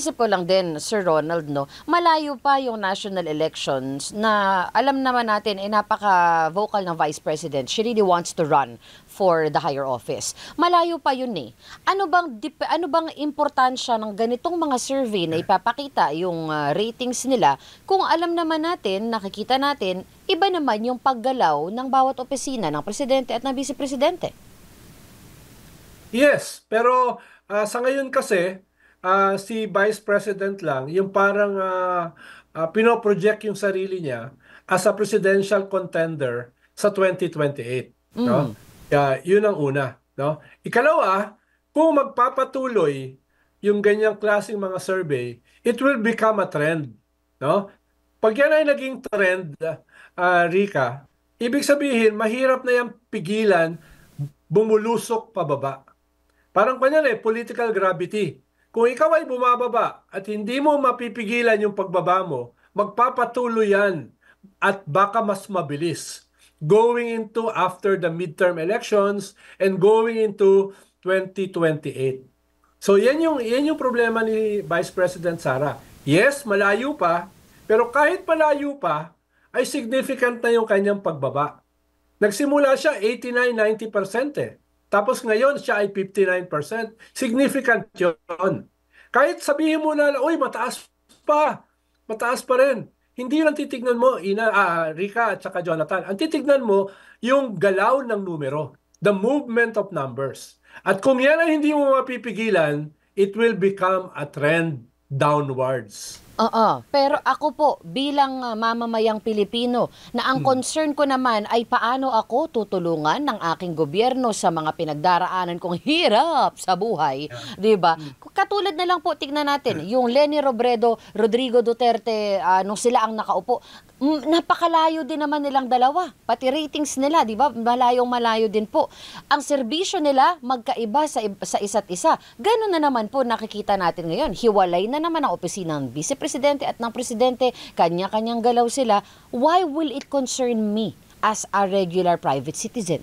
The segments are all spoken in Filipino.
Naisip ko lang din, Sir Ronald, no, malayo pa yung national elections na alam naman natin, eh, napaka-vocal ng Vice President. She really wants to run for the higher office. Malayo pa yun eh. Ano bang, dip, ano bang importansya ng ganitong mga survey na ipapakita yung uh, ratings nila kung alam naman natin, nakikita natin, iba naman yung paggalaw ng bawat opisina ng presidente at ng vice-presidente? Yes, pero uh, sa ngayon kasi, uh, si Vice President lang, yung parang uh, uh, pinoproject yung sarili niya as a presidential contender sa 2028. Mm. No? Uh, yun ang una. No? Ikalawa, kung magpapatuloy yung ganyang klaseng mga survey, it will become a trend. No? Pag yan ay naging trend, uh, Rika, ibig sabihin, mahirap na yung pigilan, bumulusok pababa. Parang kanyan eh, political gravity. Kung ikaw ay bumababa at hindi mo mapipigilan yung pagbaba mo, magpapatuloy yan at baka mas mabilis going into after the midterm elections and going into 2028. So yan yung, yan yung problema ni Vice President Sara. Yes, malayo pa, pero kahit malayo pa, ay significant na yung kanyang pagbaba. Nagsimula siya 89-90% eh. Tapos ngayon, siya ay 59%. Significant yun. Kahit sabihin mo na, uy, mataas pa. Mataas pa rin. Hindi lang titignan mo, Ina, ah, ah, Rika at saka Jonathan. Ang titignan mo, yung galaw ng numero. The movement of numbers. At kung yan ay hindi mo mapipigilan, it will become a trend downwards. Oo, pero ako po bilang uh, mamamayang Pilipino na ang hmm. concern ko naman ay paano ako tutulungan ng aking gobyerno sa mga pinagdaraanan kong hirap sa buhay, 'di ba? Hmm. Katulad na lang po tignan natin yung Lenny Robredo, Rodrigo Duterte uh, nung sila ang nakaupo, napakalayo din naman nilang dalawa. Pati ratings nila, 'di ba? Malayong malayo din po. Ang serbisyo nila magkaiba sa sa isa't isa. Ganun na naman po nakikita natin ngayon. Hiwalay na naman ang opisina ng Vice presidente at ng presidente, kanya-kanyang galaw sila, why will it concern me as a regular private citizen?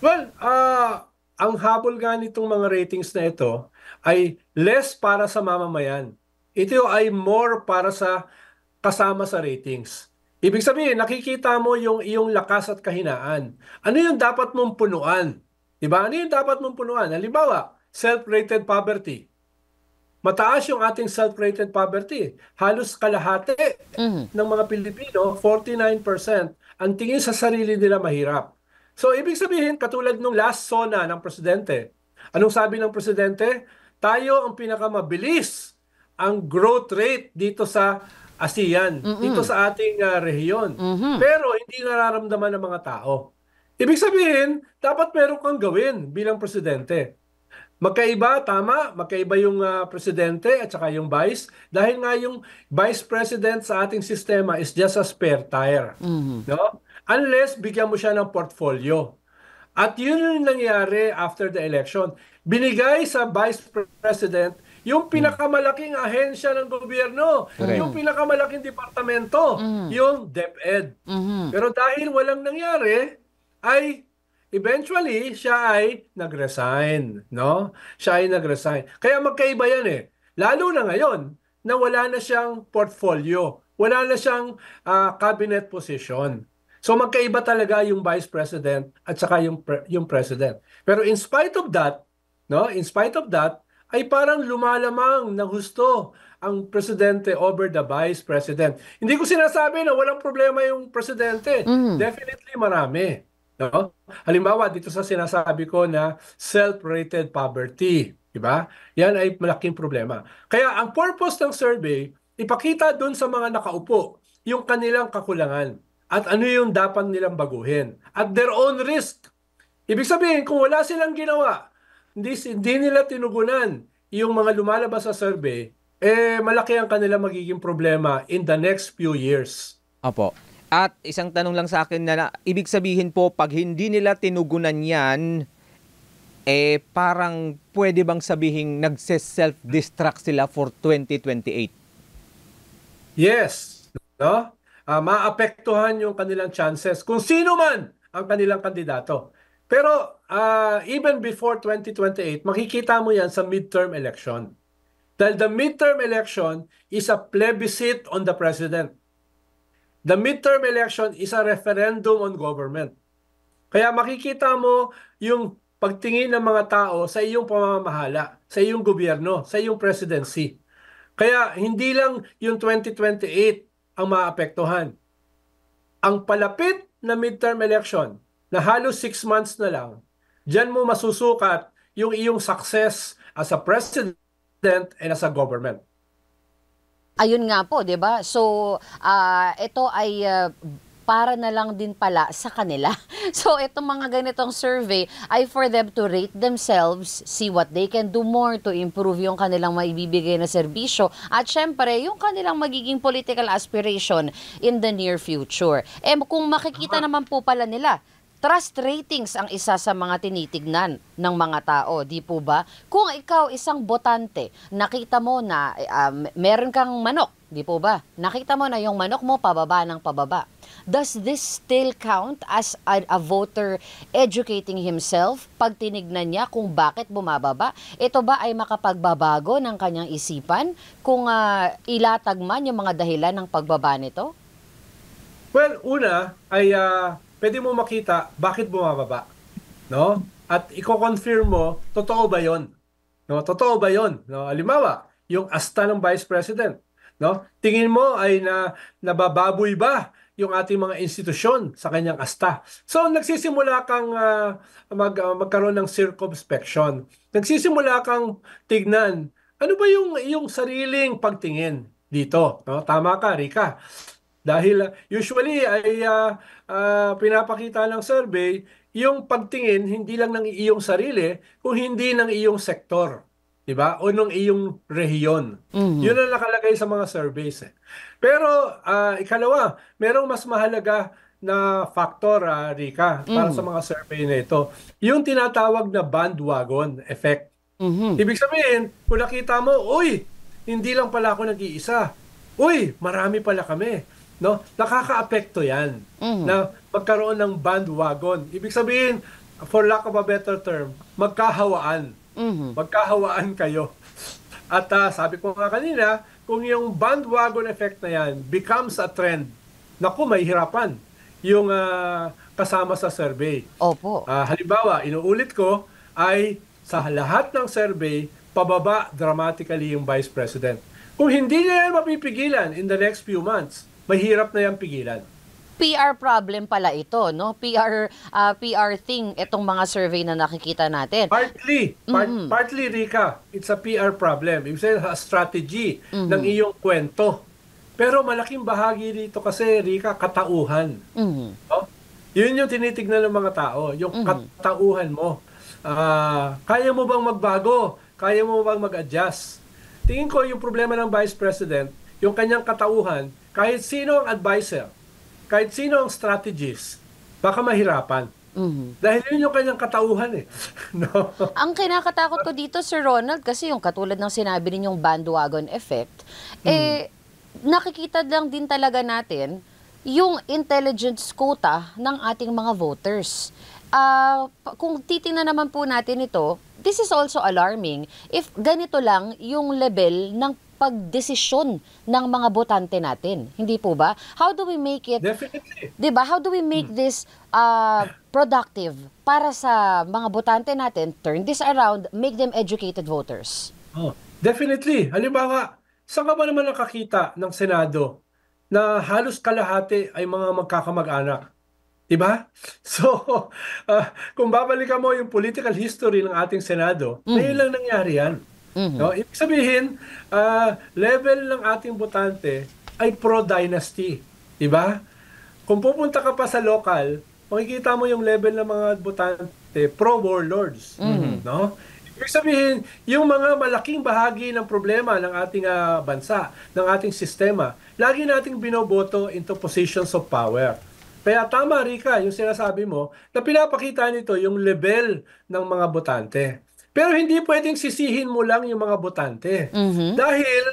Well, uh, ang habol nga nitong mga ratings na ito ay less para sa mamamayan. Ito ay more para sa kasama sa ratings. Ibig sabihin, nakikita mo yung iyong lakas at kahinaan. Ano yung dapat mong punuan? Diba? Ano yung dapat mong punuan? Halimbawa, self-rated poverty mataas yung ating self-rated poverty. Halos kalahati mm-hmm. ng mga Pilipino, 49%, ang tingin sa sarili nila mahirap. So ibig sabihin, katulad nung last SONA ng presidente, anong sabi ng presidente? Tayo ang pinakamabilis ang growth rate dito sa ASEAN, mm-hmm. dito sa ating uh, rehiyon. Mm-hmm. Pero hindi nararamdaman ng mga tao. Ibig sabihin, dapat meron kang gawin bilang presidente Magkaiba, tama, magkaiba yung uh, presidente at saka yung vice dahil nga yung vice president sa ating sistema is just a spare tire. Mm-hmm. No? Unless bigyan mo siya ng portfolio. At yun yung nangyari after the election. Binigay sa vice president yung mm. pinakamalaking ahensya ng gobyerno, Correct. yung pinakamalaking departamento, mm. yung DepEd. Mm-hmm. Pero dahil walang nangyari, ay eventually siya ay nagresign, no? Siya ay nagresign. Kaya magkaiba 'yan eh. Lalo na ngayon na wala na siyang portfolio, wala na siyang uh, cabinet position. So magkaiba talaga yung vice president at saka yung pre- yung president. Pero in spite of that, no? In spite of that, ay parang lumalamang na gusto ang presidente over the vice president. Hindi ko sinasabi na walang problema yung presidente. Mm. Definitely marami. No? Halimbawa dito sa sinasabi ko na self-rated poverty, di ba? Yan ay malaking problema. Kaya ang purpose ng survey, ipakita doon sa mga nakaupo yung kanilang kakulangan at ano yung dapat nilang baguhin at their own risk. Ibig sabihin, kung wala silang ginawa, hindi, hindi nila tinugunan yung mga lumalabas sa survey, eh malaki ang kanilang magiging problema in the next few years. Apo. At isang tanong lang sa akin na, na ibig sabihin po pag hindi nila tinugunan 'yan eh parang pwede bang sabihin nagse-self-destruct sila for 2028? Yes, no? Uh, maapektuhan yung kanilang chances kung sino man ang kanilang kandidato. Pero uh, even before 2028, makikita mo yan sa midterm election. Dahil the midterm election is a plebiscite on the president the midterm election is a referendum on government. Kaya makikita mo yung pagtingin ng mga tao sa iyong pamamahala, sa iyong gobyerno, sa iyong presidency. Kaya hindi lang yung 2028 ang maapektuhan. Ang palapit na midterm election na halos 6 months na lang, dyan mo masusukat yung iyong success as a president and as a government. Ayun nga po, 'di ba? So, uh, ito ay uh, para na lang din pala sa kanila. So, itong mga ganitong survey ay for them to rate themselves, see what they can do more to improve yung kanilang maibibigay na serbisyo at syempre, yung kanilang magiging political aspiration in the near future. Eh, kung makikita naman po pala nila Trust ratings ang isa sa mga tinitignan ng mga tao, di po ba? Kung ikaw isang botante, nakita mo na um, meron kang manok, di po ba? Nakita mo na yung manok mo pababa ng pababa. Does this still count as a, a voter educating himself pag tinignan niya kung bakit bumababa? Ito ba ay makapagbabago ng kanyang isipan kung uh, ilatag man yung mga dahilan ng pagbaba nito? Well, una ay uh, pwede mo makita bakit bumababa. No? At i-confirm mo, totoo ba yon? No? Totoo ba yon? No? Alimawa, yung asta ng Vice President. No? Tingin mo ay na, nabababoy ba yung ating mga institusyon sa kanyang asta. So nagsisimula kang uh, mag, uh, magkaroon ng circumspection. Nagsisimula kang tignan ano ba yung yung sariling pagtingin dito, no? Tama ka, Rika. Dahil uh, usually ay uh, uh, pinapakita ng survey yung pagtingin hindi lang ng iyong sarili kung hindi ng iyong sektor, 'di ba? O ng iyong rehiyon. Mm-hmm. 'Yun ang nakalagay sa mga surveys. Eh. Pero uh, ikalawa, merong mas mahalaga na factor, uh, Rika, para mm-hmm. sa mm. mga survey na ito. Yung tinatawag na bandwagon effect. Mm-hmm. Ibig sabihin, kung nakita mo, uy, hindi lang pala ako nag-iisa. Uy, marami pala kami no? Nakakaapekto 'yan. Mm-hmm. Na magkaroon ng bandwagon. Ibig sabihin, for lack of a better term, magkahawaan. Mm-hmm. Magkahawaan kayo. At uh, sabi ko nga kanina, kung yung bandwagon effect na 'yan becomes a trend, naku, mahihirapan yung uh, kasama sa survey. Opo. Uh, halimbawa, inuulit ko ay sa lahat ng survey, pababa dramatically yung vice president. Kung hindi niya yan mapipigilan in the next few months, mahirap na yung pigilan. PR problem pala ito, no? PR uh, ah, PR thing itong mga survey na nakikita natin. Partly, part, mm-hmm. partly Rika, it's a PR problem. Ibig sabihin, a strategy mm-hmm. ng iyong kwento. Pero malaking bahagi dito kasi Rika katauhan. Mm-hmm. No? Yun yung tinitignan ng mga tao, yung mm-hmm. katauhan mo. Uh, kaya mo bang magbago? Kaya mo bang mag-adjust? Tingin ko yung problema ng Vice President, yung kanyang katauhan, kahit sino ang advisor, kahit sino ang strategist, baka mahirapan. Mm-hmm. Dahil yun yung kanyang katauhan eh. no? Ang kinakatakot ko dito, Sir Ronald, kasi yung katulad ng sinabi ninyong bandwagon effect, mm-hmm. eh, nakikita lang din talaga natin yung intelligence quota ng ating mga voters. Uh, kung titingnan naman po natin ito, this is also alarming if ganito lang yung level ng pagdesisyon ng mga botante natin. Hindi po ba? How do we make it Definitely. 'Di ba? How do we make hmm. this uh, productive para sa mga botante natin? Turn this around, make them educated voters. Oh, definitely. Halimbawa, saan ka ba naman nakakita ng Senado na halos kalahati ay mga magkakamag-anak? 'Di ba? So, uh, kung babalikan mo yung political history ng ating Senado, mm. ngayon lang nangyari 'yan. Mm-hmm. No? Ibig sabihin, uh, level ng ating botante ay pro-dynasty. Diba? Kung pupunta ka pa sa local, makikita mo yung level ng mga botante pro-warlords. Mm-hmm. No? Ibig sabihin, yung mga malaking bahagi ng problema ng ating uh, bansa, ng ating sistema, lagi nating binoboto into positions of power. Kaya tama, Rika, yung sinasabi mo, na pinapakita nito yung level ng mga botante. Pero hindi pwedeng sisihin mo lang yung mga botante. Mm-hmm. Dahil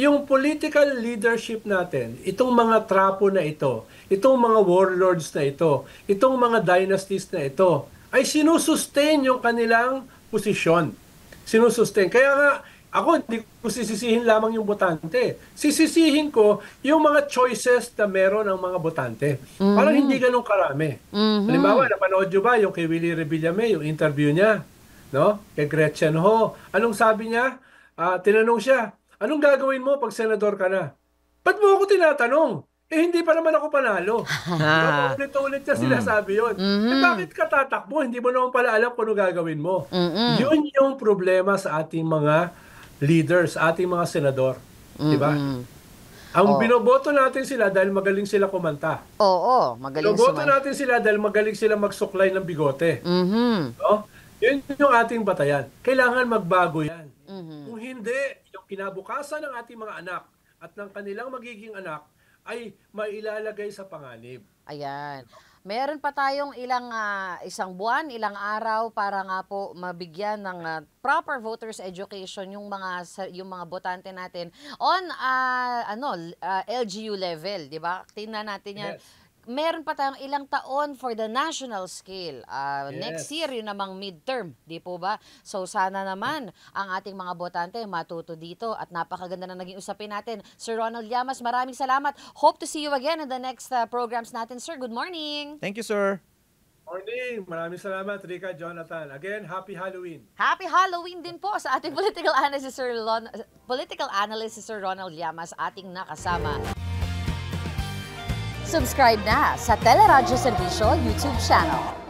yung political leadership natin, itong mga trapo na ito, itong mga warlords na ito, itong mga dynasties na ito, ay sinusustain yung kanilang posisyon. Sinusustain. Kaya nga, ako hindi ko sisisihin lamang yung botante. Sisisihin ko yung mga choices na meron ang mga botante. Mm-hmm. Parang hindi ganun karami. Mm-hmm. Halimbawa, napanood nyo ba yung kay Willie Revillame, yung interview niya? no? Kay Gretchen Ho. Anong sabi niya? Uh, tinanong siya, anong gagawin mo pag senador ka na? Ba't mo ako tinatanong? Eh, hindi pa naman ako panalo. Ulit-ulit niya sila mm. sabi yun. Eh, mm-hmm. Eh, bakit ka tatakbo? Hindi mo naman pala alam kung ano gagawin mo. Mm-hmm. Yun yung problema sa ating mga leaders, ating mga senador. Mm-hmm. Diba? Ang oh. binoboto natin sila dahil magaling sila kumanta. Oo, oh, oh, magaling sila. Binoboto suman. natin sila dahil magaling sila magsuklay ng bigote. Mm-hmm. No? Yun yung ating batayan. Kailangan magbago yan. Mm-hmm. Kung hindi, yung kinabukasan ng ating mga anak at ng kanilang magiging anak ay mailalagay sa panganib. Ayan. Meron pa tayong ilang uh, isang buwan, ilang araw para nga po mabigyan ng uh, proper voters education yung mga yung mga botante natin on uh, ano uh, LGU level, 'di ba? Tingnan natin 'yan. Yes meron pa tayong ilang taon for the national scale. Uh, yes. Next year, yun namang midterm, di po ba? So sana naman ang ating mga botante matuto dito at napakaganda na naging usapin natin. Sir Ronald Llamas, maraming salamat. Hope to see you again in the next uh, programs natin, sir. Good morning. Thank you, sir. Morning! Maraming salamat, Rika Jonathan. Again, Happy Halloween! Happy Halloween din po sa ating political analyst, Sir, Lon Political analyst, Sir Ronald Llamas, ating nakasama. Subscribe na sa Teleradyo Servisyo YouTube channel.